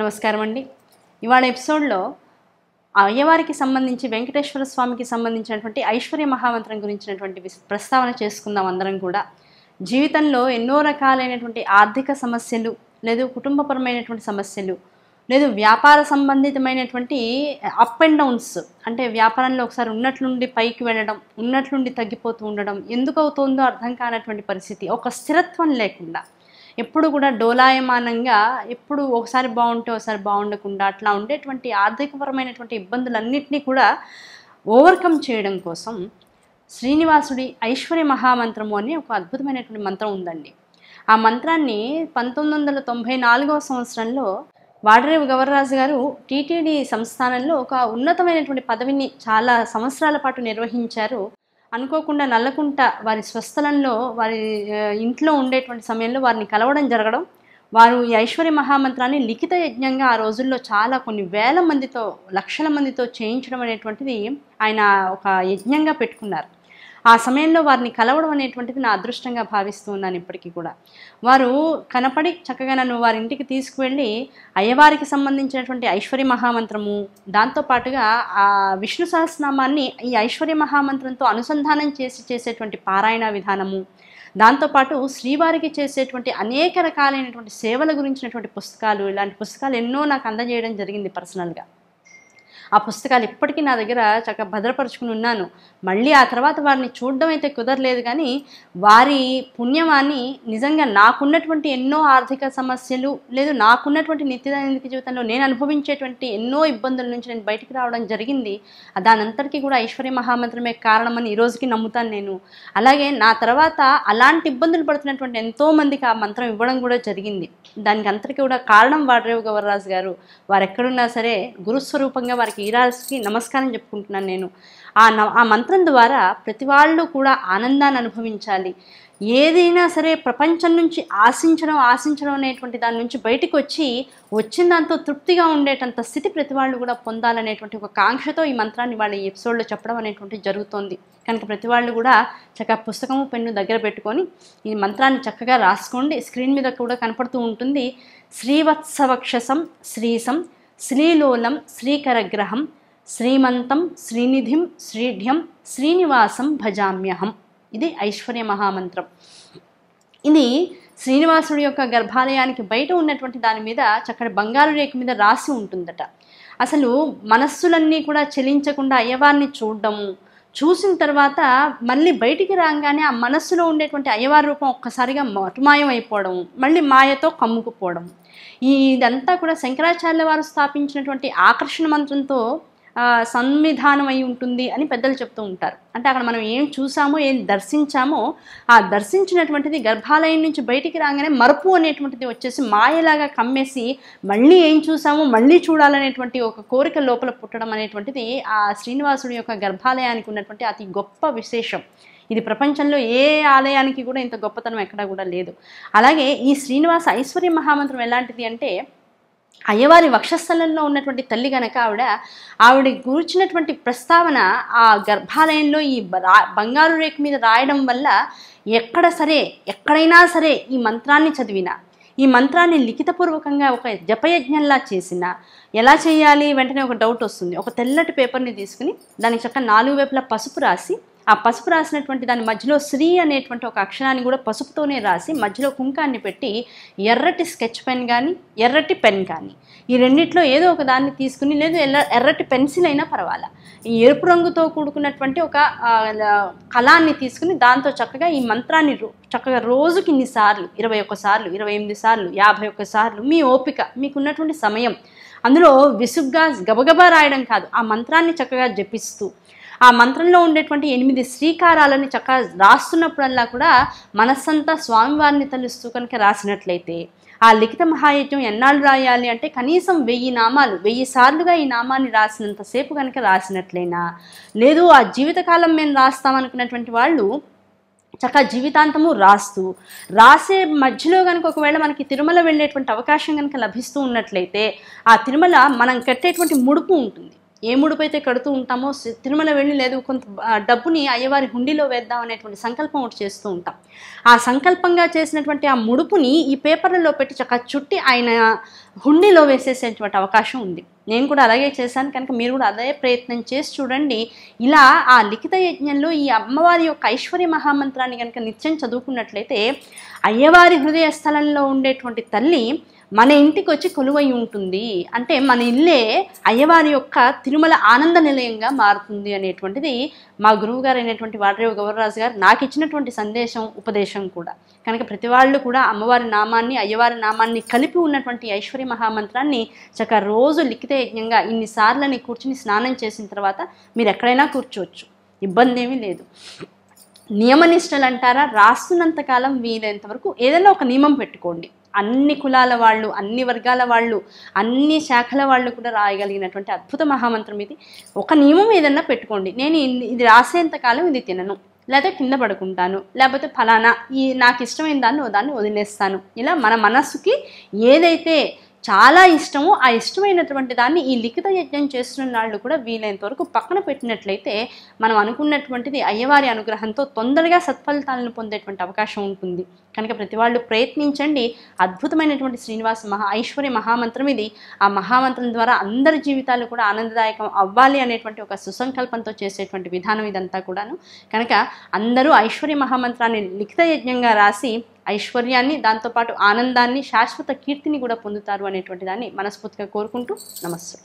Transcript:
నమస్కారం అండి ఇవాళ ఎపిసోడ్లో అయ్యవారికి సంబంధించి వెంకటేశ్వర స్వామికి సంబంధించినటువంటి ఐశ్వర్య మహామంత్రం గురించినటువంటి ప్రస్తావన చేసుకుందాం అందరం కూడా జీవితంలో ఎన్నో రకాలైనటువంటి ఆర్థిక సమస్యలు లేదు కుటుంబపరమైనటువంటి సమస్యలు లేదు వ్యాపార సంబంధితమైనటువంటి అప్ అండ్ డౌన్స్ అంటే వ్యాపారంలో ఒకసారి ఉన్నట్లుండి పైకి వెళ్ళడం ఉన్నట్లుండి తగ్గిపోతూ ఉండడం ఎందుకు అవుతుందో అర్థం కానటువంటి పరిస్థితి ఒక స్థిరత్వం లేకుండా ఎప్పుడు కూడా డోలాయమానంగా ఎప్పుడు ఒకసారి బాగుంటే ఒకసారి బాగుండకుండా అట్లా ఉండేటువంటి ఆర్థికపరమైనటువంటి ఇబ్బందులన్నింటినీ కూడా ఓవర్కమ్ చేయడం కోసం శ్రీనివాసుడి ఐశ్వర్య మహామంత్రము అని ఒక అద్భుతమైనటువంటి మంత్రం ఉందండి ఆ మంత్రాన్ని పంతొమ్మిది వందల తొంభై నాలుగవ సంవత్సరంలో వాడరేవు గవర్రాజు గారు టీటీడీ సంస్థానంలో ఒక ఉన్నతమైనటువంటి పదవిని చాలా సంవత్సరాల పాటు నిర్వహించారు అనుకోకుండా నల్లకుంట వారి స్వస్థలంలో వారి ఇంట్లో ఉండేటువంటి సమయంలో వారిని కలవడం జరగడం వారు ఈ ఐశ్వర్య మహామంత్రాన్ని లిఖిత యజ్ఞంగా ఆ రోజుల్లో చాలా కొన్ని వేల మందితో లక్షల మందితో చేయించడం అనేటువంటిది ఆయన ఒక యజ్ఞంగా పెట్టుకున్నారు ఆ సమయంలో వారిని కలవడం అనేటువంటిది నా అదృష్టంగా భావిస్తూ ఉన్నాను ఇప్పటికీ కూడా వారు కనపడి చక్కగా నన్ను వారి ఇంటికి తీసుకువెళ్ళి అయ్యవారికి సంబంధించినటువంటి ఐశ్వర్య మహామంత్రము దాంతోపాటుగా ఆ విష్ణు సహస్రనామాన్ని ఈ ఐశ్వర్య మహామంత్రంతో అనుసంధానం చేసి చేసేటువంటి పారాయణ విధానము దాంతోపాటు శ్రీవారికి చేసేటువంటి అనేక రకాలైనటువంటి సేవల గురించినటువంటి పుస్తకాలు ఇలాంటి పుస్తకాలు ఎన్నో నాకు అందజేయడం జరిగింది పర్సనల్గా ఆ పుస్తకాలు ఇప్పటికీ నా దగ్గర చక్కగా భద్రపరుచుకుని ఉన్నాను మళ్ళీ ఆ తర్వాత వారిని చూడడం అయితే కుదరలేదు కానీ వారి పుణ్యమాన్ని నిజంగా నాకున్నటువంటి ఎన్నో ఆర్థిక సమస్యలు లేదు నాకున్నటువంటి నిత్యదైనందిక జీవితంలో నేను అనుభవించేటువంటి ఎన్నో ఇబ్బందుల నుంచి నేను బయటికి రావడం జరిగింది దానంతటికీ కూడా ఐశ్వర్య మహామంత్రమే కారణమని ఈ రోజుకి నమ్ముతాను నేను అలాగే నా తర్వాత అలాంటి ఇబ్బందులు పడుతున్నటువంటి ఎంతోమందికి ఆ మంత్రం ఇవ్వడం కూడా జరిగింది దానికి అంతటికీ కూడా కారణం వాడరేవు గవర్రాజు గారు వారు ఎక్కడున్నా సరే గురుస్వరూపంగా వారికి వీరాలకి నమస్కారం చెప్పుకుంటున్నాను నేను ఆ ఆ మంత్రం ద్వారా ప్రతి వాళ్ళు కూడా ఆనందాన్ని అనుభవించాలి ఏదైనా సరే ప్రపంచం నుంచి ఆశించడం ఆశించడం అనేటువంటి దాని నుంచి బయటకు వచ్చి వచ్చిన దాంతో తృప్తిగా ఉండేటంత స్థితి ప్రతి వాళ్ళు కూడా పొందాలనేటువంటి ఒక కాంక్షతో ఈ మంత్రాన్ని వాళ్ళ ఈ ఎపిసోడ్లో చెప్పడం అనేటువంటి జరుగుతోంది కనుక ప్రతి వాళ్ళు కూడా చక్కగా పుస్తకము పెన్ను దగ్గర పెట్టుకొని ఈ మంత్రాన్ని చక్కగా రాసుకోండి స్క్రీన్ మీద కూడా కనపడుతూ ఉంటుంది శ్రీవత్సవక్షసం శ్రీసం శ్రీలోలం శ్రీకరగ్రహం శ్రీమంతం శ్రీనిధిం శ్రీఢ్యం శ్రీనివాసం భజామ్యహం ఇది ఐశ్వర్య మహామంత్రం ఇది శ్రీనివాసుడి యొక్క గర్భాలయానికి బయట ఉన్నటువంటి దాని మీద చక్కటి బంగారు రేఖ మీద రాసి ఉంటుందట అసలు మనస్సులన్నీ కూడా చెలించకుండా అయ్యవారిని చూడడము చూసిన తర్వాత మళ్ళీ బయటికి రాగానే ఆ మనస్సులో ఉండేటువంటి అయ్యవారి రూపం ఒక్కసారిగా మటుమాయం అయిపోవడం మళ్ళీ మాయతో కమ్ముకుపోవడం ఈ ఇదంతా కూడా శంకరాచార్య వారు స్థాపించినటువంటి ఆకర్షణ మంత్రంతో సంవిధానం అయి ఉంటుంది అని పెద్దలు చెప్తూ ఉంటారు అంటే అక్కడ మనం ఏం చూసామో ఏం దర్శించామో ఆ దర్శించినటువంటిది గర్భాలయం నుంచి బయటికి రాగానే మరపు అనేటువంటిది వచ్చేసి మాయలాగా కమ్మేసి మళ్ళీ ఏం చూసామో మళ్ళీ చూడాలనేటువంటి ఒక కోరిక లోపల పుట్టడం అనేటువంటిది ఆ శ్రీనివాసుడి యొక్క గర్భాలయానికి ఉన్నటువంటి అతి గొప్ప విశేషం ఇది ప్రపంచంలో ఏ ఆలయానికి కూడా ఇంత గొప్పతనం ఎక్కడా కూడా లేదు అలాగే ఈ శ్రీనివాస ఐశ్వర్య మహామంత్రం ఎలాంటిది అంటే అయ్యవారి వక్షస్థలంలో ఉన్నటువంటి తల్లి గనక ఆవిడ ఆవిడ కూర్చున్నటువంటి ప్రస్తావన ఆ గర్భాలయంలో ఈ బంగారు రేఖ మీద రాయడం వల్ల ఎక్కడ సరే ఎక్కడైనా సరే ఈ మంత్రాన్ని చదివినా ఈ మంత్రాన్ని లిఖితపూర్వకంగా ఒక జపయజ్ఞంలా చేసిన ఎలా చేయాలి వెంటనే ఒక డౌట్ వస్తుంది ఒక తెల్లటి పేపర్ని తీసుకుని దానికి చక్క నాలుగు వైపులా పసుపు రాసి ఆ పసుపు రాసినటువంటి దాని మధ్యలో శ్రీ అనేటువంటి ఒక అక్షరాన్ని కూడా పసుపుతోనే రాసి మధ్యలో కుంకాన్ని పెట్టి ఎర్రటి స్కెచ్ పెన్ కానీ ఎర్రటి పెన్ కానీ ఈ రెండిట్లో ఏదో ఒక దాన్ని తీసుకుని లేదు ఎర్రటి పెన్సిల్ అయినా పర్వాలా ఈ ఎరుపు రంగుతో కూడుకున్నటువంటి ఒక కళాన్ని తీసుకుని దాంతో చక్కగా ఈ మంత్రాన్ని చక్కగా రోజుకి ఇన్నిసార్లు ఇరవై ఒక్కసార్లు ఇరవై ఎనిమిది సార్లు యాభై ఒక్క సార్లు మీ ఓపిక మీకున్నటువంటి సమయం అందులో విసుగ్గా గబగబా రాయడం కాదు ఆ మంత్రాన్ని చక్కగా జపిస్తూ ఆ మంత్రంలో ఉండేటువంటి ఎనిమిది శ్రీకారాలని చక్కగా రాస్తున్నప్పుడల్లా కూడా మనస్సంతా స్వామివారిని తలుస్తూ కనుక రాసినట్లయితే ఆ లిఖిత మహాయజ్ఞం ఎన్నాళ్ళు రాయాలి అంటే కనీసం వెయ్యి నామాలు వెయ్యి సార్లుగా ఈ నామాన్ని రాసినంతసేపు కనుక రాసినట్లయినా లేదు ఆ జీవితకాలం మేము రాస్తామనుకున్నటువంటి వాళ్ళు చక్కగా జీవితాంతము రాస్తూ రాసే మధ్యలో కనుక ఒకవేళ మనకి తిరుమల వెళ్ళేటువంటి అవకాశం కనుక లభిస్తూ ఉన్నట్లయితే ఆ తిరుమల మనం కట్టేటువంటి ముడుపు ఉంటుంది ఏ ముడుపైతే కడుతూ ఉంటామో తిరుమల వెళ్ళి లేదు కొంత డబ్బుని అయ్యవారి హుండీలో వేద్దాం అనేటువంటి సంకల్పం ఒకటి చేస్తూ ఉంటాం ఆ సంకల్పంగా చేసినటువంటి ఆ ముడుపుని ఈ పేపర్లలో పెట్టి చక్క చుట్టి ఆయన హుండీలో వేసేసేటువంటి అవకాశం ఉంది నేను కూడా అలాగే చేశాను కనుక మీరు కూడా అదే ప్రయత్నం చేసి చూడండి ఇలా ఆ లిఖిత యజ్ఞంలో ఈ అమ్మవారి యొక్క ఐశ్వర్య మహామంత్రాన్ని కనుక నిత్యం చదువుకున్నట్లయితే అయ్యవారి హృదయ స్థలంలో ఉండేటువంటి తల్లి మన ఇంటికి వచ్చి కొలువై ఉంటుంది అంటే మన ఇల్లే అయ్యవారి యొక్క తిరుమల ఆనంద నిలయంగా మారుతుంది అనేటువంటిది మా గురువు గారు అయినటువంటి వాడరేవు గౌరరాజు గారు నాకు ఇచ్చినటువంటి సందేశం ఉపదేశం కూడా కనుక ప్రతి వాళ్ళు కూడా అమ్మవారి నామాన్ని అయ్యవారి నామాన్ని కలిపి ఉన్నటువంటి ఐశ్వర్య మహామంత్రాన్ని చక్క రోజు లిఖిత యజ్ఞంగా ఇన్నిసార్లని కూర్చుని స్నానం చేసిన తర్వాత మీరు ఎక్కడైనా కూర్చోవచ్చు ఇబ్బంది ఏమీ లేదు నియమనిష్టలు అంటారా రాస్తున్నంతకాలం వీలైనంతవరకు ఏదైనా ఒక నియమం పెట్టుకోండి అన్ని కులాల వాళ్ళు అన్ని వర్గాల వాళ్ళు అన్ని శాఖల వాళ్ళు కూడా రాయగలిగినటువంటి అద్భుత మహామంత్రం ఇది ఒక నియమం ఏదన్నా పెట్టుకోండి నేను ఇది రాసేంతకాలం ఇది తినను లేకపోతే కింద పడుకుంటాను లేకపోతే ఫలానా ఈ నాకు ఇష్టమైన దాన్ని దాన్ని వదిలేస్తాను ఇలా మన మనస్సుకి ఏదైతే చాలా ఇష్టము ఆ ఇష్టమైనటువంటి దాన్ని ఈ లిఖిత యజ్ఞం చేస్తున్న వాళ్ళు కూడా వీలైనంత వరకు పక్కన పెట్టినట్లయితే మనం అనుకున్నటువంటిది అయ్యవారి అనుగ్రహంతో తొందరగా సత్ఫలితాలను పొందేటువంటి అవకాశం ఉంటుంది కనుక ప్రతి వాళ్ళు ప్రయత్నించండి అద్భుతమైనటువంటి శ్రీనివాస మహా ఐశ్వర్య మహామంత్రం ఇది ఆ మహామంత్రం ద్వారా అందరి జీవితాలు కూడా ఆనందదాయకం అవ్వాలి అనేటువంటి ఒక సుసంకల్పంతో చేసేటువంటి విధానం ఇదంతా కూడాను కనుక అందరూ ఐశ్వర్య మహామంత్రాన్ని లిఖిత యజ్ఞంగా రాసి ఐశ్వర్యాన్ని దాంతోపాటు ఆనందాన్ని శాశ్వత కీర్తిని కూడా పొందుతారు అనేటువంటి దాన్ని మనస్ఫూర్తిగా కోరుకుంటూ నమస్తే